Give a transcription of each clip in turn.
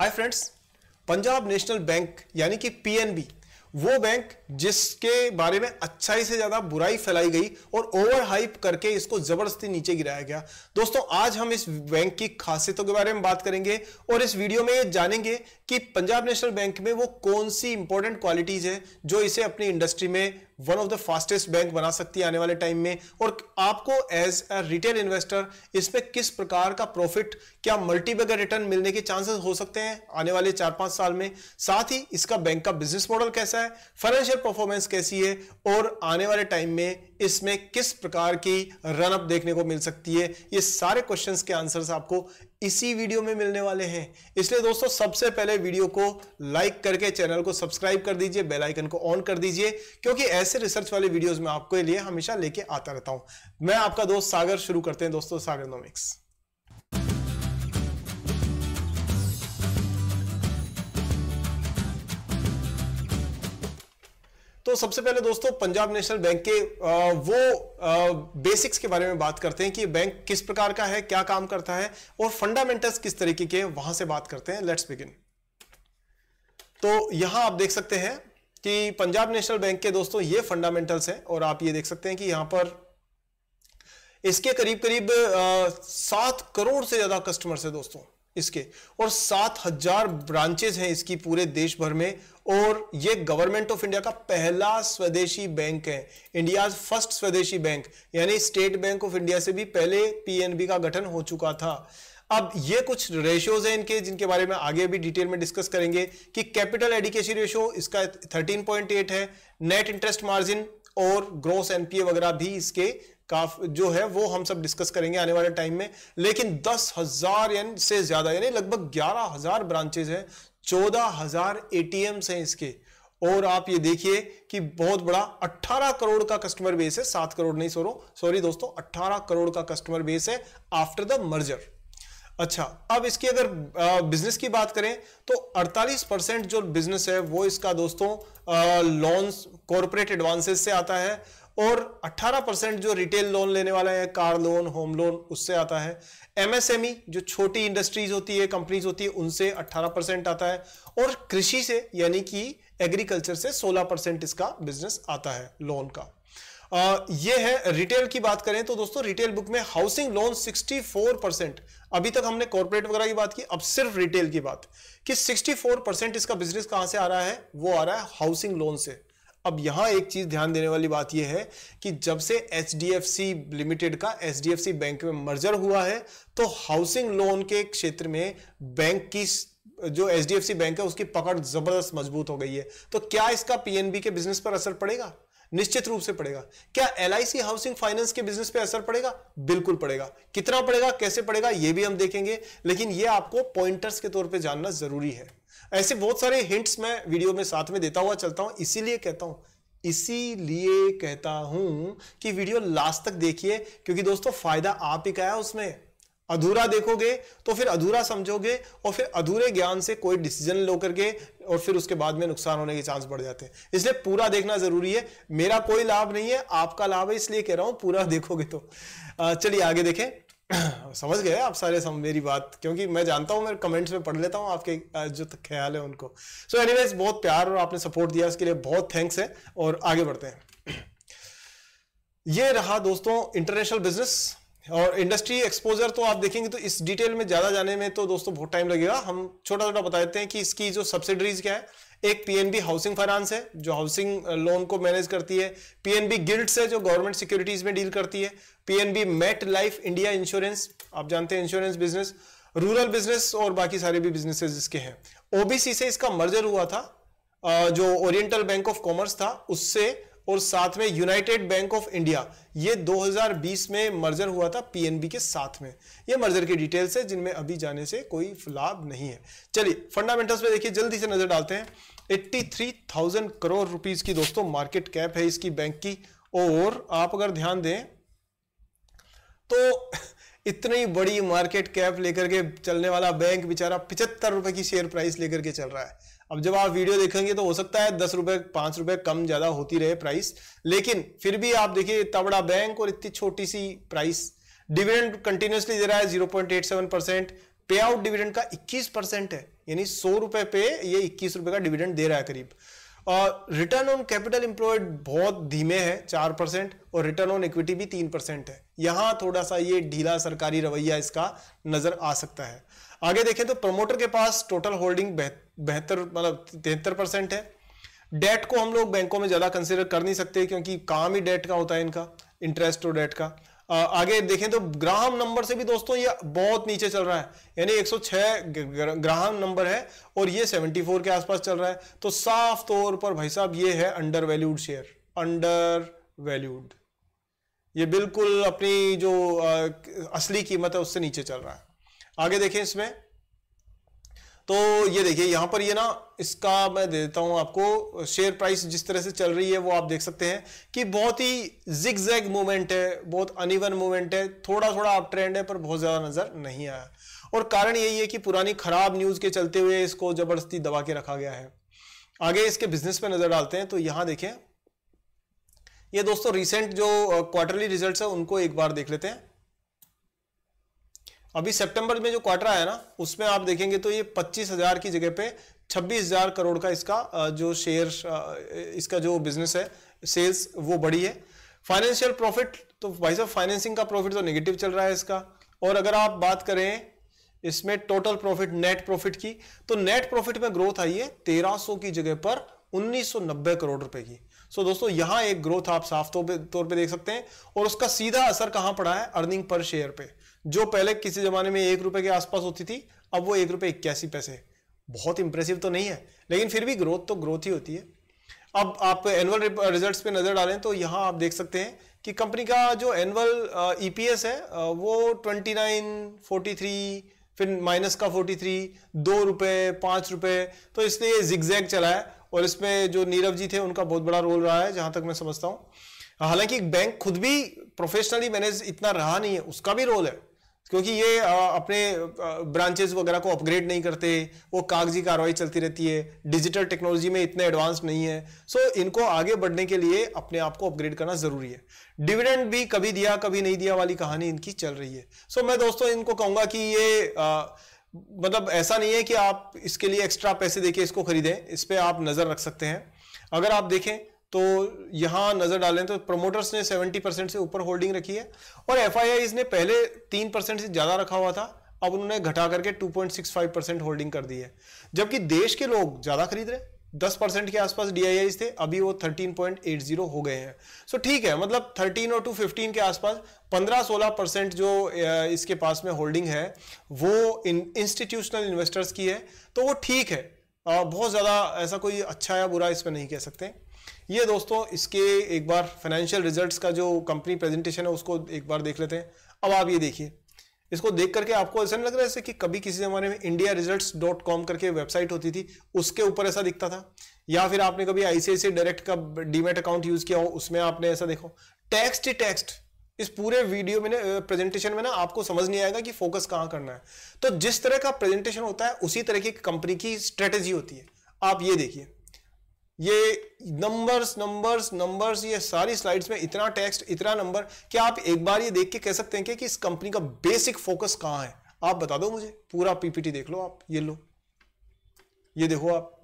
हाय friends Punjab national bank यानी कि PNB वो बैंक जिसके बारे में अच्छाई से ज्यादा बुराई फैलाई गई और ओवर हाइप करके इसको जबरदस्ती नीचे गिराया गया दोस्तों आज हम इस बैंक की खासियतों के बारे में बात करेंगे और इस वीडियो में ये जानेंगे कि पंजाब नेशनल बैंक में वो कौन सी इंपॉर्टेंट क्वालिटीज है जो इसे अपनी इंडस्ट्री में one of the fastest bank बना सकती है आने वाले टाइम में और आपको एज अ रिटेल इन्वेस्टर इसमें किस प्रकार का प्रॉफिट क्या मल्टीबैगर रिटर्न मिलने के चांसेस हो सकते हैं आने वाले चार पांच साल में साथ ही इसका बैंक का बिजनेस मॉडल कैसा है फाइनेंशियल परफॉर्मेंस कैसी है और आने वाले टाइम में इसमें किस प्रकार की रनअप देखने को मिल सकती है ये सारे क्वेश्चन के आंसर आपको इसी वीडियो में मिलने वाले हैं इसलिए दोस्तों सबसे पहले वीडियो को लाइक करके चैनल को सब्सक्राइब कर दीजिए बेल आइकन को ऑन कर दीजिए क्योंकि ऐसे रिसर्च वाले वीडियोस में आपके लिए हमेशा लेके आता रहता हूं मैं आपका दोस्त सागर शुरू करते हैं दोस्तों नोमिक्स तो सबसे पहले दोस्तों पंजाब नेशनल बैंक के वो बेसिक्स के बारे में बात करते हैं कि बैंक किस प्रकार का है क्या काम करता है और फंडामेंटल्स किस तरीके के वहां से बात करते हैं लेट्स बिगिन तो यहां आप देख सकते हैं कि पंजाब नेशनल बैंक के दोस्तों ये फंडामेंटल्स हैं और आप ये देख सकते हैं कि यहां पर इसके करीब करीब सात करोड़ से ज्यादा कस्टमर्स है दोस्तों इसके और सात हजार ब्रांचेज हैं इसकी पूरे देश भर में और ये गवर्नमेंट ऑफ इंडिया का पहला स्वदेशी बैंक है इंडिया फर्स्ट स्वदेशी बैंक यानी स्टेट बैंक ऑफ इंडिया से भी पहले पीएनबी का गठन हो चुका था अब ये कुछ रेशियोज हैं इनके जिनके बारे में आगे भी डिटेल में डिस्कस करेंगे कि कैपिटल एडिकेशन रेशियो इसका 13.8 है नेट इंटरेस्ट मार्जिन और ग्रोस एनपीए वगैरह भी इसके काफ जो है वो हम सब डिस्कस करेंगे आने वाले टाइम में लेकिन दस हजार से ज्यादा यानी लगभग ग्यारह हजार ब्रांचेज हैं चौदह हजार एटीएम्स हैं इसके और आप ये देखिए कि बहुत बड़ा अट्ठारह करोड़ का कस्टमर बेस है सात करोड़ नहीं सोरो सॉरी दोस्तों अट्ठारह करोड़ का कस्टमर बेस है आफ्टर द मर्जर अच्छा अब इसकी अगर बिजनेस की बात करें तो 48 परसेंट जो बिजनेस है वो इसका दोस्तों लोन्स कॉरपोरेट एडवांसेस से आता है और 18 परसेंट जो रिटेल लोन लेने वाला है कार लोन होम लोन उससे आता है एमएसएमई e, जो छोटी इंडस्ट्रीज होती है कंपनीज होती है उनसे 18 परसेंट आता है और कृषि से यानी कि एग्रीकल्चर से 16 परसेंट इसका बिजनेस आता है लोन का आ, ये है रिटेल की बात करें तो दोस्तों रिटेल बुक में हाउसिंग लोन 64 परसेंट अभी तक हमने कॉर्पोरेट वगैरह की बात की अब सिर्फ रिटेल की बात कि 64 परसेंट इसका बिजनेस कहां से आ रहा है वो आ रहा है हाउसिंग लोन से अब यहां एक चीज ध्यान देने वाली बात यह है कि जब से एच लिमिटेड का एच बैंक में मर्जर हुआ है तो हाउसिंग लोन के क्षेत्र में बैंक की जो एच बैंक है उसकी पकड़ जबरदस्त मजबूत हो गई है तो क्या इसका पीएनबी के बिजनेस पर असर पड़ेगा निश्चित रूप से पड़ेगा क्या एल हाउसिंग फाइनेंस के बिजनेस पे असर पड़ेगा बिल्कुल पड़ेगा कितना पड़ेगा कैसे पड़ेगा यह भी हम देखेंगे लेकिन यह आपको पॉइंटर्स के तौर पे जानना जरूरी है ऐसे बहुत सारे हिंट्स मैं वीडियो में साथ में देता हुआ चलता हूं इसीलिए कहता हूं इसीलिए कहता हूं कि वीडियो लास्ट तक देखिए क्योंकि दोस्तों फायदा आप ही का है उसमें अधूरा देखोगे तो फिर अधूरा समझोगे और फिर अधूरे ज्ञान से कोई डिसीजन लो करके और फिर उसके बाद में नुकसान होने के चांस बढ़ जाते हैं इसलिए पूरा देखना जरूरी है मेरा कोई लाभ नहीं है आपका लाभ है इसलिए कह रहा हूं पूरा देखोगे तो चलिए आगे देखें समझ गए आप सारे सम मेरी बात क्योंकि मैं जानता हूँ मेरे कमेंट्स में पढ़ लेता हूँ आपके जो ख्याल है उनको सो so एनीवेज बहुत प्यार और आपने सपोर्ट दिया उसके लिए बहुत थैंक्स है और आगे बढ़ते हैं ये रहा दोस्तों इंटरनेशनल बिजनेस और इंडस्ट्री एक्सपोजर तो आप देखेंगे तो इस डिटेल में ज्यादा जाने में तो दोस्तों बहुत टाइम लगेगा हम छोटा छोटा बता देते हैं कि इसकी जो सब्सिडरीज क्या है एक पीएनबी हाउसिंग फाइनेंस है जो हाउसिंग लोन uh, को मैनेज करती है पीएनबी गिल्ड्स है जो गवर्नमेंट सिक्योरिटीज में डील करती है PNB MetLife India insurance आप जानते हैं इंश्योरेंस बिजनेस रूरल बिजनेस और बाकी सारे भी बिजनेसेस इसके हैं ओबीसी से इसका मर्जर हुआ था uh, जो ओरिएंटल बैंक ऑफ कॉमर्स था उससे और साथ में यूनाइटेड बैंक ऑफ इंडिया ये 2020 में मर्जर हुआ था पीएनबी के साथ में ये मर्जर की डिटेल्स है जिनमें अभी जाने से कोई लाभ नहीं है चलिए फंडामेंटल्स में देखिए जल्दी से नजर डालते हैं 83,000 करोड़ रुपीस की दोस्तों मार्केट कैप है इसकी बैंक की और आप अगर ध्यान दें तो इतनी बड़ी मार्केट कैप लेकर के चलने वाला बैंक बेचारा पिछहत्तर रुपए की शेयर प्राइस लेकर के चल रहा है अब जब आप वीडियो देखेंगे तो हो सकता है दस रुपए पांच रुपए कम ज्यादा होती रहे प्राइस लेकिन फिर भी आप देखिए इतना बड़ा बैंक और इतनी छोटी सी प्राइस डिविडेंड कंटिन्यूसली दे रहा है zero point eight seven percent pay out dividend का इक्कीस परसेंट है यानी सौ रुपए पे ये इक्कीस रुपए का डिविडेंड दे रहा है करीब और रिटर्न ऑन कैपिटल इंप्लॉयड बहुत धीमे है चार परसेंट और रिटर्न ऑन इक्विटी भी तीन परसेंट है यहाँ थोड़ा सा ये ढीला सरकारी रवैया इसका नजर आ सकता है आगे देखें तो प्रमोटर के पास टोटल होल्डिंग बेहतर मतलब तिहत्तर परसेंट है डेट को हम लोग बैंकों में ज़्यादा कंसिडर कर नहीं सकते क्योंकि काम ही डेट का होता है इनका इंटरेस्ट और डेट का आगे देखें तो ग्राहम नंबर से भी दोस्तों ये बहुत नीचे चल रहा है यानी 106 ग्राहम नंबर है और ये 74 के आसपास चल रहा है तो साफ तौर पर भाई साहब ये है undervalued share undervalued ये बिल्कुल अपनी जो असली कीमत है उससे नीचे चल रहा है आगे देखें इसमें तो ये देखिए यहाँ पर ये ना इसका मैं दे देता हूँ आपको शेयर प्राइस जिस तरह से चल रही है वो आप देख सकते हैं कि बहुत ही जिग जैग मूवमेंट है बहुत अनइवन मूवमेंट है थोड़ा थोड़ा अप ट्रेंड है पर बहुत ज़्यादा नज़र नहीं आया और कारण यही है कि पुरानी खराब न्यूज़ के चलते हुए इसको ज़बरदस्ती दबा के रखा गया है आगे इसके बिजनेस पर नज़र डालते हैं तो यहाँ देखें ये दोस्तों रिसेंट जो क्वार्टरली रिजल्ट है उनको एक बार देख लेते हैं अभी सितंबर में जो क्वार्टर आया ना उसमें आप देखेंगे तो ये पच्चीस हजार की जगह पे छब्बीस हजार करोड़ का इसका जो शेयर इसका जो बिजनेस है सेल्स वो बढ़ी है फाइनेंशियल प्रॉफिट तो भाई साहब फाइनेंसिंग का प्रॉफिट तो नेगेटिव चल रहा है इसका और अगर आप बात करें इसमें टोटल प्रॉफिट नेट प्रॉफिट की तो नेट प्रॉफिट में ग्रोथ आई है तेरह की जगह पर उन्नीस करोड़ रुपए की सो so, दोस्तों यहां एक ग्रोथ आप साफ तौर पर तौर पे देख सकते हैं और उसका सीधा असर कहां पड़ा है अर्निंग पर शेयर पे जो पहले किसी ज़माने में एक रुपये के आसपास होती थी अब वो एक रुपये इक्यासी पैसे बहुत इंप्रेसिव तो नहीं है लेकिन फिर भी ग्रोथ तो ग्रोथ ही होती है अब आप एनुअल रिजल्ट्स पे नज़र डालें तो यहाँ आप देख सकते हैं कि कंपनी का जो एनुअल ईपीएस e है वो 29, 43, फिर माइनस का 43, दो रुपये पाँच रुपये तो इसने ये जिगजैग चला है और इसमें जो नीरव जी थे उनका बहुत बड़ा रोल रहा है जहाँ तक मैं समझता हूँ हालांकि बैंक खुद भी प्रोफेशनली मैनेज इतना रहा नहीं है उसका भी रोल है क्योंकि ये अपने ब्रांचेस वगैरह को अपग्रेड नहीं करते वो कागजी कार्रवाई चलती रहती है डिजिटल टेक्नोलॉजी में इतने एडवांस नहीं है सो इनको आगे बढ़ने के लिए अपने आप को अपग्रेड करना जरूरी है डिविडेंड भी कभी दिया कभी नहीं दिया वाली कहानी इनकी चल रही है सो मैं दोस्तों इनको कहूंगा कि ये आ, मतलब ऐसा नहीं है कि आप इसके लिए एक्स्ट्रा पैसे देके इसको खरीदें इस पर आप नजर रख सकते हैं अगर आप देखें तो यहां नजर डालें तो प्रमोटर्स ने 70 परसेंट से ऊपर होल्डिंग रखी है और एफ ने पहले तीन परसेंट से ज्यादा रखा हुआ था अब उन्होंने घटा करके 2.65 परसेंट होल्डिंग कर दी है जबकि देश के लोग ज्यादा खरीद रहे 10 परसेंट के आसपास डी थे अभी वो 13.80 हो गए हैं सो ठीक है मतलब 13 और टू 15 के आसपास 15-16 परसेंट जो इसके पास में होल्डिंग है वो इंस्टीट्यूशनल इन्वेस्टर्स की है तो वो ठीक है बहुत ज़्यादा ऐसा कोई अच्छा या बुरा इसमें नहीं कह सकते ये दोस्तों इसके एक बार फाइनेंशियल रिजल्ट्स का जो कंपनी प्रेजेंटेशन है उसको एक बार देख लेते हैं अब आप ये देखिए इसको देख करके आपको ऐसा नहीं लग रहा है जैसे कि कभी किसी जमाने में इंडिया रिजल्ट्स डॉट कॉम करके वेबसाइट होती थी उसके ऊपर ऐसा दिखता था या फिर आपने कभी आईसीआईसी डायरेक्ट का डीमेट अकाउंट यूज किया हो उसमें आपने ऐसा देखो टेक्स्ट ही टेक्स्ट इस पूरे वीडियो में प्रेजेंटेशन में ना आपको समझ नहीं आएगा कि फोकस कहाँ करना है तो जिस तरह का प्रेजेंटेशन होता है उसी तरह की कंपनी की स्ट्रेटेजी होती है आप ये देखिए ये नंबर्स नंबर्स नंबर्स ये सारी स्लाइड्स में इतना टेक्स्ट इतना नंबर क्या आप एक बार ये देख के कह सकते हैं कि, कि इस कंपनी का बेसिक फोकस कहाँ है आप बता दो मुझे पूरा पीपीटी देख लो आप ये लो ये देखो आप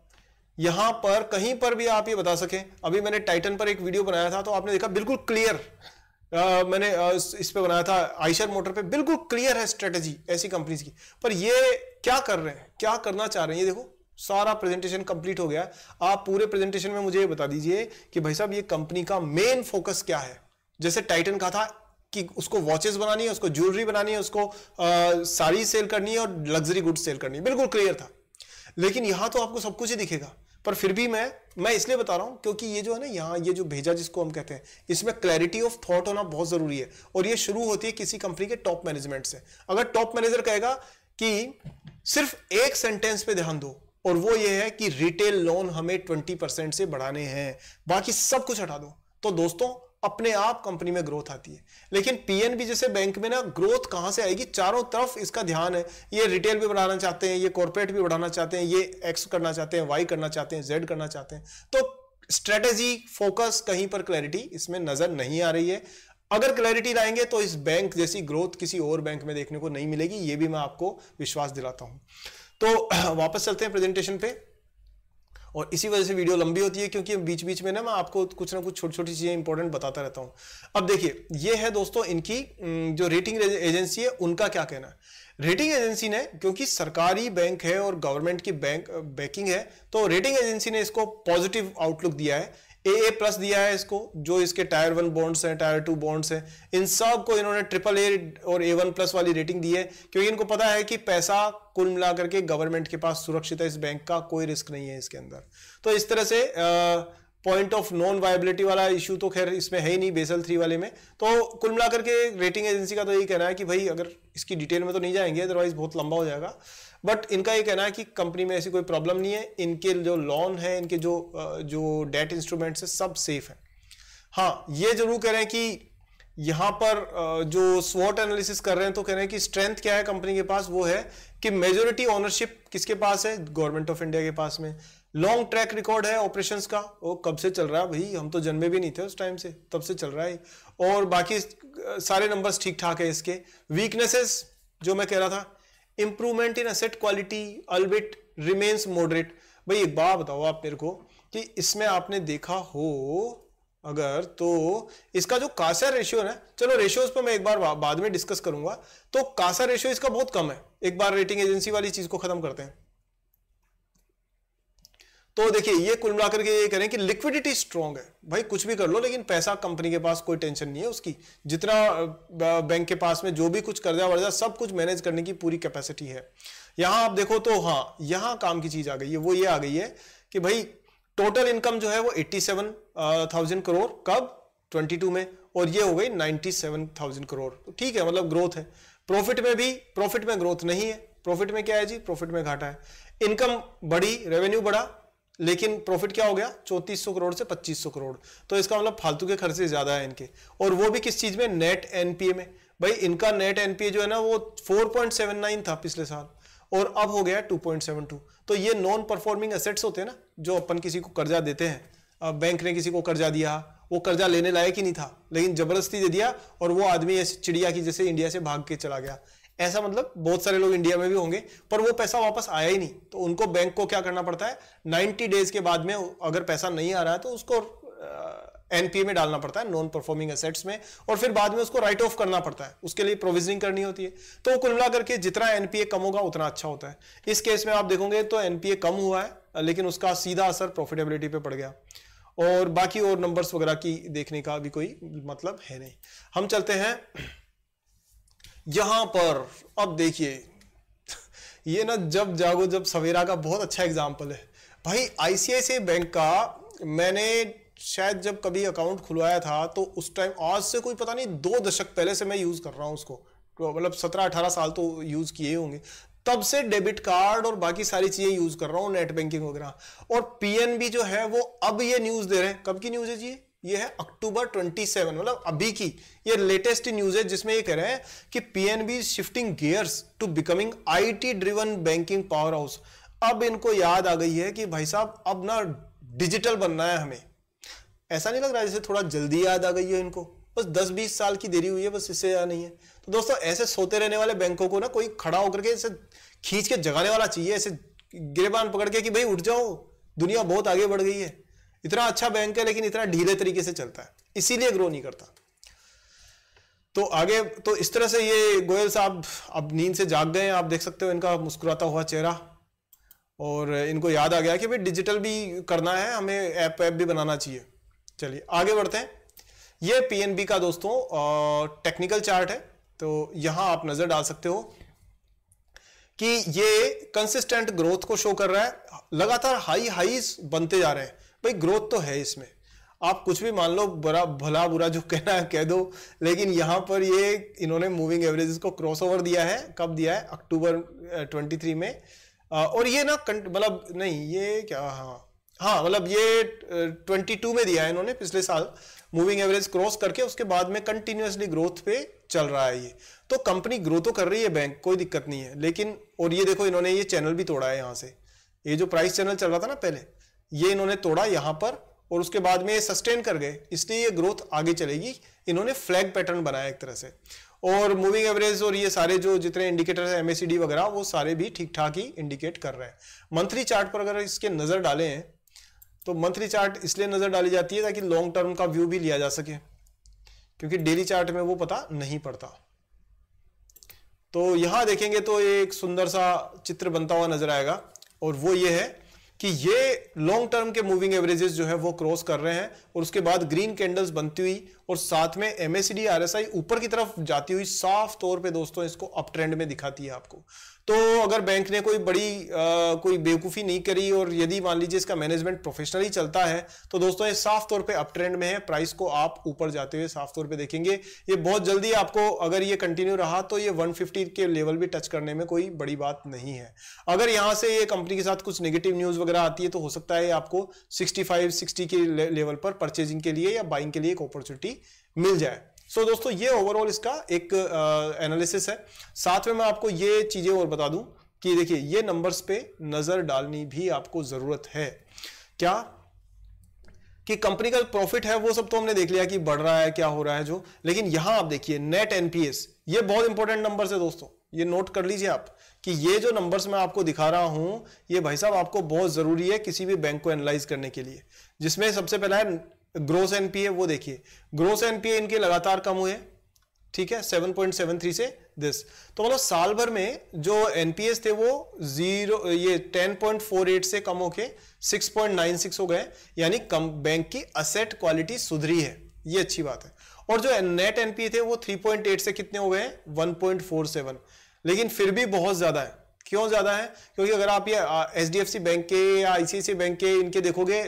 यहां पर कहीं पर भी आप ये बता सके अभी मैंने टाइटन पर एक वीडियो बनाया था तो आपने देखा बिल्कुल क्लियर Uh, मैंने uh, इस पे बनाया था आइशर मोटर पे बिल्कुल क्लियर है स्ट्रेटेजी ऐसी कंपनीज की पर ये क्या कर रहे हैं क्या करना चाह रहे हैं ये देखो सारा प्रेजेंटेशन कंप्लीट हो गया आप पूरे प्रेजेंटेशन में मुझे ये बता दीजिए कि भाई साहब ये कंपनी का मेन फोकस क्या है जैसे टाइटन कहा था कि उसको वॉचेस बनानी है उसको ज्वेलरी बनानी है उसको आ, साड़ी सेल करनी है और लग्जरी गुड सेल करनी है बिल्कुल क्लियर था लेकिन यहां तो आपको सब कुछ ही दिखेगा पर फिर भी मैं मैं इसलिए बता रहा हूं क्योंकि ये जो है ना यहाँ ये जो भेजा जिसको हम कहते हैं इसमें क्लैरिटी ऑफ थॉट होना बहुत जरूरी है और ये शुरू होती है किसी कंपनी के टॉप मैनेजमेंट से अगर टॉप मैनेजर कहेगा कि सिर्फ एक सेंटेंस पे ध्यान दो और वो ये है कि रिटेल लोन हमें ट्वेंटी परसेंट से बढ़ाने हैं बाकी सब कुछ हटा दो तो दोस्तों अपने आप कंपनी में ग्रोथ आती है लेकिन पीएनबी जैसे बैंक में ना ग्रोथ कहां से आएगी चारों तरफ इसका ध्यान है ये रिटेल भी बढ़ाना चाहते हैं ये कॉर्पोरेट भी बढ़ाना चाहते हैं ये एक्स करना चाहते हैं वाई करना चाहते हैं जेड करना चाहते हैं तो स्ट्रेटेजी फोकस कहीं पर क्लैरिटी इसमें नजर नहीं आ रही है अगर क्लैरिटी लाएंगे तो इस बैंक जैसी ग्रोथ किसी और बैंक में देखने को नहीं मिलेगी ये भी मैं आपको विश्वास दिलाता हूं तो वापस चलते हैं प्रेजेंटेशन पे और इसी वजह से वीडियो लंबी होती है क्योंकि बीच बीच में ना मैं आपको कुछ ना कुछ छोटी छोटी चीजें इंपॉर्टेंट बताता रहता हूं अब देखिए ये है दोस्तों इनकी जो रेटिंग एजेंसी है उनका क्या कहना है रेटिंग एजेंसी ने क्योंकि सरकारी बैंक है और गवर्नमेंट की बैंक बैकिंग है तो रेटिंग एजेंसी ने इसको पॉजिटिव आउटलुक दिया है ए ए प्लस दिया है इसको जो इसके टायर वन बॉन्ड्स हैं टायर टू बॉन्ड्स हैं इन सब को इन्होंने ट्रिपल ए और ए वन प्लस वाली रेटिंग दी है क्योंकि इनको पता है कि पैसा कुल मिलाकर के गवर्नमेंट के पास सुरक्षित है इस बैंक का कोई रिस्क नहीं है इसके अंदर तो इस तरह से पॉइंट ऑफ नॉन वायबिलिटी वाला इशू तो खैर इसमें है ही नहीं बेसल थ्री वाले में तो कुल मिलाकर के रेटिंग एजेंसी का तो यही कहना है कि भाई अगर इसकी डिटेल में तो नहीं जाएंगे अदरवाइज बहुत लंबा हो जाएगा बट इनका ये कहना है कि कंपनी में ऐसी कोई प्रॉब्लम नहीं है इनके जो लोन है इनके जो जो डेट इंस्ट्रूमेंट्स है सब सेफ है हाँ ये जरूर कह रहे हैं कि यहां पर जो स्वॉट एनालिसिस कर रहे हैं तो कह रहे हैं कि स्ट्रेंथ क्या है कंपनी के पास वो है कि मेजोरिटी ऑनरशिप किसके पास है गवर्नमेंट ऑफ इंडिया के पास में लॉन्ग ट्रैक रिकॉर्ड है ऑपरेशन का वो कब से चल रहा है भाई हम तो जन्मे भी नहीं थे उस टाइम से तब से चल रहा है और बाकी सारे नंबर्स ठीक ठाक है इसके वीकनेसेस जो मैं कह रहा था improvement in asset quality albeit remains moderate भाई एक बात बताओ आप मेरे को कि इसमें आपने देखा हो अगर तो इसका जो कासा रेशियो है चलो रेशियोज पर मैं एक बार बाद में डिस्कस करूंगा तो कासा रेशियो इसका बहुत कम है एक बार रेटिंग एजेंसी वाली चीज को खत्म करते हैं तो देखिए ये कुल मिलाकर के ये करें कि लिक्विडिटी स्ट्रॉन्ग है भाई कुछ भी कर लो लेकिन पैसा कंपनी के पास कोई टेंशन नहीं है उसकी जितना बैंक के पास में जो भी कुछ कर्जा वर्जा सब कुछ मैनेज करने की पूरी कैपेसिटी है यहां आप देखो तो हाँ यहाँ काम की चीज आ गई है वो ये आ गई है कि भाई टोटल इनकम जो है वो एट्टी सेवन थाउजेंड करोड़ कब ट्वेंटी टू में और ये हो गई नाइनटी सेवन थाउजेंड करोड़ तो ठीक है मतलब ग्रोथ है प्रॉफिट में भी प्रॉफिट में ग्रोथ नहीं है प्रॉफिट में क्या है जी प्रॉफिट में घाटा है इनकम बढ़ी रेवेन्यू बढ़ा लेकिन प्रॉफिट क्या हो गया चौंतीस करोड़ से सौ करोड़ तो इसका मतलब फालतू के खर्चे ज्यादा है इनके और वो भी किस चीज में नेट एनपीए में भाई इनका नेट एनपीए जो है ना वो 4.79 था पिछले साल और अब हो गया 2.72 तो ये नॉन परफॉर्मिंग असेट्स होते हैं ना जो अपन किसी को कर्जा देते हैं बैंक ने किसी को कर्जा दिया वो कर्जा लेने लायक ही नहीं था लेकिन जबरदस्ती दे दिया और वो आदमी चिड़िया की जैसे इंडिया से भाग के चला गया ऐसा मतलब बहुत सारे लोग इंडिया में भी होंगे पर वो पैसा वापस आया ही नहीं तो उनको बैंक को क्या करना पड़ता है 90 डेज के बाद में अगर पैसा नहीं आ रहा है तो उसको एनपीए में डालना पड़ता है नॉन परफॉर्मिंग एसेट्स में और फिर बाद में उसको राइट ऑफ करना पड़ता है उसके लिए प्रोविजनिंग करनी होती है तो कुल मिलाकर के जितना एनपीए कम होगा उतना अच्छा होता है इस केस में आप देखोगे तो एनपीए कम हुआ है लेकिन उसका सीधा असर प्रॉफिटेबिलिटी पे पड़ गया और बाकी और नंबर्स वगैरह की देखने का भी कोई मतलब है नहीं हम चलते हैं यहाँ पर अब देखिए ये ना जब जागो जब सवेरा का बहुत अच्छा एग्जाम्पल है भाई आईसीआईसी बैंक का मैंने शायद जब कभी अकाउंट खुलवाया था तो उस टाइम आज से कोई पता नहीं दो दशक पहले से मैं यूज़ कर रहा हूँ उसको तो मतलब सत्रह अठारह साल तो यूज़ किए होंगे तब से डेबिट कार्ड और बाकी सारी चीज़ें यूज़ कर रहा हूँ नेट बैंकिंग वगैरह और पीएनबी जो है वो अब ये न्यूज़ दे रहे हैं कब की न्यूज़ है जी ये है अक्टूबर 27 मतलब अभी की ये लेटेस्ट न्यूज है जिसमें ये कह रहे हैं कि PNB shifting gears to becoming IT driven banking powerhouse अब इनको याद आ गई है कि भाई साहब अब ना डिजिटल बनना है हमें ऐसा नहीं लग रहा जैसे थोड़ा जल्दी याद आ गई है इनको बस 10-20 साल की देरी हुई है बस इससे ज्यादा नहीं है तो दोस्तों ऐसे सोते रहने वाले बैंकों को ना कोई खड़ा होकर के ऐसे खींच के जगाने वाला चाहिए ऐसे गिरबान पकड़ के कि भाई उठ जाओ दुनिया बहुत आगे बढ़ गई है इतना अच्छा बैंक है लेकिन इतना ढीले तरीके से चलता है इसीलिए ग्रो नहीं करता तो आगे तो इस तरह से ये गोयल साहब अब नींद से जाग गए आप देख सकते हो इनका मुस्कुराता हुआ चेहरा और इनको याद आ गया कि भाई डिजिटल भी करना है हमें ऐप ऐप भी बनाना चाहिए चलिए आगे बढ़ते हैं ये पीएनबी का दोस्तों टेक्निकल चार्ट है तो यहां आप नजर डाल सकते हो कि ये कंसिस्टेंट ग्रोथ को शो कर रहा है लगातार हाई हाईज बनते जा रहे हैं भाई ग्रोथ तो है इसमें आप कुछ भी मान लो बुरा भला बुरा जो कहना है कह दो लेकिन यहाँ पर ये इन्होंने मूविंग एवरेज को क्रॉस ओवर दिया है कब दिया है अक्टूबर ट्वेंटी थ्री में uh, और ये ना मतलब नहीं ये क्या हाँ हाँ मतलब ये ट्वेंटी uh, टू में दिया है इन्होंने पिछले साल मूविंग एवरेज क्रॉस करके उसके बाद में कंटिन्यूसली ग्रोथ पे चल रहा है ये तो कंपनी ग्रो तो कर रही है बैंक कोई दिक्कत नहीं है लेकिन और ये देखो इन्होंने ये चैनल भी तोड़ा है यहाँ से ये जो प्राइस चैनल चल रहा था ना पहले ये इन्होंने तोड़ा यहां पर और उसके बाद में ये सस्टेन कर गए इसलिए ये ग्रोथ आगे चलेगी इन्होंने फ्लैग पैटर्न बनाया एक तरह से और मूविंग एवरेज और ये सारे जो जितने इंडिकेटर है एमएसईडी वगैरह वो सारे भी ठीक ठाक ही इंडिकेट कर रहे हैं मंथली चार्ट पर अगर इसके नज़र डाले हैं तो मंथली चार्ट इसलिए नज़र डाली जाती है ताकि लॉन्ग टर्म का व्यू भी लिया जा सके क्योंकि डेली चार्ट में वो पता नहीं पड़ता तो यहां देखेंगे तो एक सुंदर सा चित्र बनता हुआ नजर आएगा और वो ये है कि ये लॉन्ग टर्म के मूविंग एवरेजेस जो है वो क्रॉस कर रहे हैं और उसके बाद ग्रीन कैंडल्स बनती हुई और साथ में एमएसडी आरएसआई ऊपर की तरफ जाती हुई साफ तौर पे दोस्तों इसको अप ट्रेंड में दिखाती है आपको तो अगर बैंक ने कोई बड़ी आ, कोई बेवकूफ़ी नहीं करी और यदि मान लीजिए इसका मैनेजमेंट प्रोफेशनली चलता है तो दोस्तों ये साफ तौर पे अप ट्रेंड में है प्राइस को आप ऊपर जाते हुए साफ तौर पे देखेंगे ये बहुत जल्दी आपको अगर ये कंटिन्यू रहा तो ये 150 के लेवल भी टच करने में कोई बड़ी बात नहीं है अगर यहाँ से ये कंपनी के साथ कुछ नेगेटिव न्यूज़ वगैरह आती है तो हो सकता है आपको सिक्सटी फाइव के लेवल पर परचेजिंग के लिए या बाइंग के लिए एक अपॉर्चुनिटी मिल जाए सो so, दोस्तों ये ओवरऑल इसका एक एनालिसिस है साथ में मैं आपको ये चीजें और बता दूं कि देखिए ये नंबर्स पे नजर डालनी भी आपको जरूरत है क्या कि कंपनी का प्रॉफिट है वो सब तो हमने देख लिया कि बढ़ रहा है क्या हो रहा है जो लेकिन यहां आप देखिए नेट एनपीएस ये बहुत इंपॉर्टेंट नंबर है दोस्तों ये नोट कर लीजिए आप कि ये जो नंबर्स मैं आपको दिखा रहा हूं ये भाई साहब आपको बहुत जरूरी है किसी भी बैंक को एनालाइज करने के लिए जिसमें सबसे पहला है ग्रोस एनपीए वो देखिए ग्रोस एनपीए इनके लगातार कम हुए ठीक है 7.73 से दिस तो मतलब साल भर में जो एनपीएस थे वो जीरो ये 10.48 से कम होके 6.96 हो गए यानी कम बैंक की असेट क्वालिटी सुधरी है ये अच्छी बात है और जो नेट एनपीए थे वो 3.8 से कितने हो गए 1.47 लेकिन फिर भी बहुत ज्यादा है क्यों ज़्यादा है क्योंकि अगर आप ये H D F C bank के या आईसीआईसी बैंक के इनके देखोगे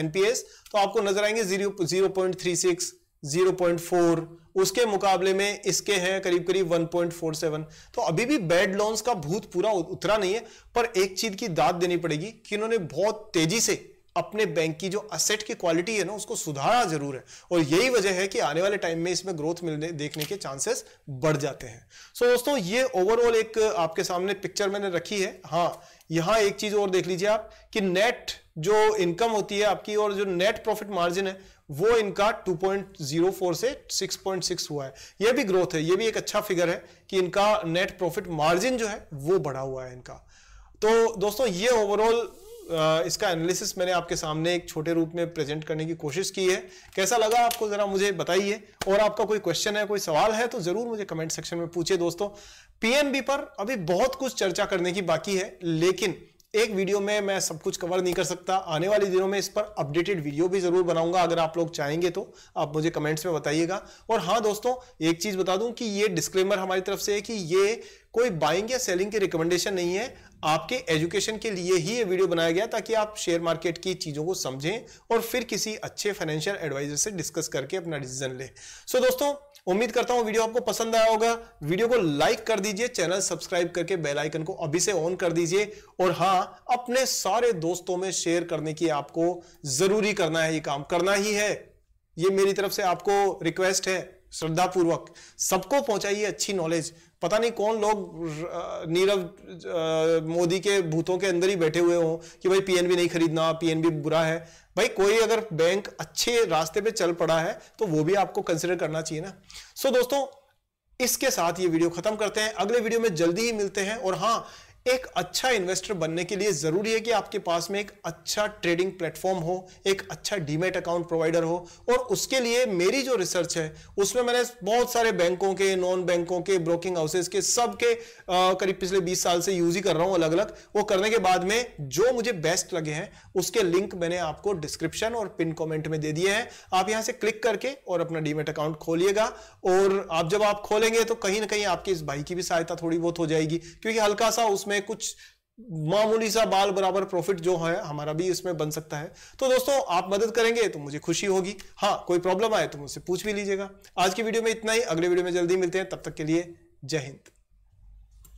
एनपीएस तो आपको नजर आएंगे zero zero point three six zero point four उसके मुकाबले में इसके हैं करीब करीब 1.47 तो अभी भी बैड लोन्स का भूत पूरा उतरा नहीं है पर एक चीज की दाद देनी पड़ेगी कि इन्होंने बहुत तेजी से अपने बैंक की जो असेट की क्वालिटी है ना उसको सुधारा जरूर है और यही वजह है कि आने वाले टाइम में इसमें ग्रोथ मिलने देखने के चांसेस बढ़ जाते हैं सो so, दोस्तों ये ओवरऑल एक आपके सामने पिक्चर मैंने रखी है हाँ यहाँ एक चीज और देख लीजिए आप कि नेट जो इनकम होती है आपकी और जो नेट प्रॉफिट मार्जिन है वो इनका 2.04 से 6.6 हुआ है ये भी ग्रोथ है ये भी एक अच्छा फिगर है कि इनका नेट प्रॉफिट मार्जिन जो है वो बढ़ा हुआ है इनका तो दोस्तों ये ओवरऑल इसका एनालिसिस मैंने आपके सामने एक छोटे रूप में प्रेजेंट करने की कोशिश की है कैसा लगा आपको ज़रा मुझे बताइए और आपका कोई क्वेश्चन है कोई सवाल है तो ज़रूर मुझे कमेंट सेक्शन में पूछे दोस्तों पीएनबी पर अभी बहुत कुछ चर्चा करने की बाकी है लेकिन एक वीडियो में मैं सब कुछ कवर नहीं कर सकता आने वाले दिनों में इस पर अपडेटेड वीडियो भी जरूर बनाऊंगा अगर आप लोग चाहेंगे तो आप मुझे कमेंट्स में बताइएगा और हाँ दोस्तों एक चीज बता दूं कि ये डिस्क्लेमर हमारी तरफ से है कि ये कोई बाइंग या सेलिंग की रिकमेंडेशन नहीं है आपके एजुकेशन के लिए ही ये वीडियो बनाया गया ताकि आप शेयर मार्केट की चीज़ों को समझें और फिर किसी अच्छे फाइनेंशियल एडवाइजर से डिस्कस करके अपना डिसीजन लें सो so, दोस्तों उम्मीद करता हूं वीडियो आपको पसंद आया होगा वीडियो को लाइक कर दीजिए चैनल सब्सक्राइब करके बेल आइकन को अभी से ऑन कर दीजिए और हां अपने सारे दोस्तों में शेयर करने की आपको जरूरी करना है ये काम करना ही है ये मेरी तरफ से आपको रिक्वेस्ट है श्रद्धापूर्वक सबको पहुंचाइए अच्छी नॉलेज पता नहीं कौन लोग नीरव मोदी के भूतों के अंदर ही बैठे हुए हों कि भाई पीएनबी नहीं खरीदना पीएनबी बुरा है भाई कोई अगर बैंक अच्छे रास्ते पे चल पड़ा है तो वो भी आपको कंसिडर करना चाहिए ना सो दोस्तों इसके साथ ये वीडियो खत्म करते हैं अगले वीडियो में जल्दी ही मिलते हैं और हाँ एक अच्छा इन्वेस्टर बनने के लिए ज़रूरी है कि आपके पास में एक अच्छा ट्रेडिंग प्लेटफॉर्म हो एक अच्छा डीमेट अकाउंट प्रोवाइडर हो और उसके लिए मेरी जो रिसर्च है उसमें मैंने बहुत सारे बैंकों के नॉन बैंकों के ब्रोकिंग हाउसेज के सब के करीब पिछले 20 साल से यूज ही कर रहा हूं अलग अलग वो करने के बाद में जो मुझे बेस्ट लगे हैं उसके लिंक मैंने आपको डिस्क्रिप्शन और पिन कॉमेंट में दे दिए हैं आप यहां से क्लिक करके और अपना डीमेट अकाउंट खोलिएगा और आप जब आप खोलेंगे तो कहीं ना कहीं आपके इस भाई की भी सहायता थोड़ी बहुत हो जाएगी क्योंकि हल्का सा उसमें उसमें कुछ मामूली सा बाल बराबर प्रॉफिट जो है हमारा भी इसमें बन सकता है तो दोस्तों आप मदद करेंगे तो मुझे खुशी होगी हाँ कोई प्रॉब्लम आए तो मुझसे पूछ भी लीजिएगा आज की वीडियो में इतना ही अगले वीडियो में जल्दी मिलते हैं तब तक के लिए जय हिंद